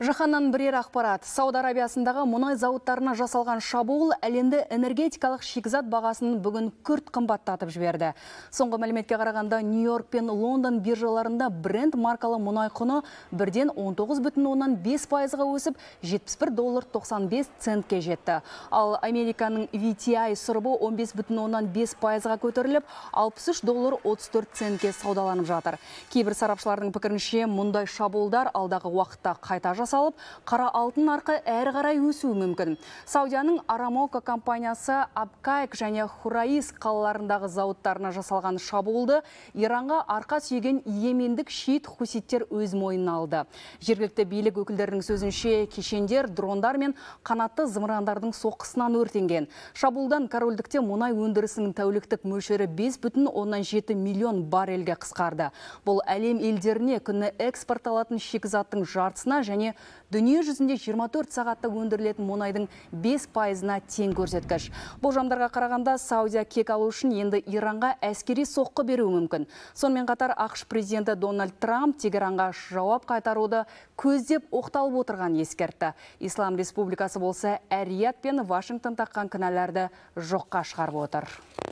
Жаһаннан бірер ақпарат. Сауд Арабиясындағы мұнай зауыттарына жасалған шабуыл әлемді энергетикалық шикізат бағасын бүгін күрт қымбаттатып жіберді. Соңғы мәліметке қарағанда Нью-Йорк пен Лондон биржаларында бренд маркалы мұнай құны бірден 19,5 пайызға өсіп 71 доллар 95 центке жетті. Ал Американың VTI сұрыбы 15,5 пайызға көтеріліп 63 доллар 34 центке саудаланып жатыр. Кейбір сарапшылардың пікірінше мұндай шабуылдар алдағы уақытта қайта жасалып, қара алтын нарқы әрі қарай өсуі мүмкін. Саудияның Арамока компаниясы Абкайк және Хураис қалаларындағы зауыттарына жасалған шабуылды Иранға арқа сүйеген емендік шиит хуситтер өз мойнына алды. Жергілікті билік өкілдерінің сөзінше кешендер дрондар мен қанатты зымырандардың соққысынан өртенген. Шабуылдан корольдікте мұнай өндірісінің тәуліктік мөлшері жеті миллион баррельге қысқарды. Бұл әлем елдеріне күні экспортталатын шикізаттың жартысына және дүние жүзінде 24 сағатты өндірілетін мұнайдың 5 пайызына тең көрсеткіш. Болжамдарға қарағанда Саудия кек алу үшін енді Иранға әскери соққы беру мүмкін. Сонымен қатар ақш президенті Дональд Трамп Тегеранға жауап қайтаруды көздеп оқталып отырған ескертті. Ислам Республикасы болса, Әрият пен Вашингтон таққан кінәлерді жоққа шығарып отыр.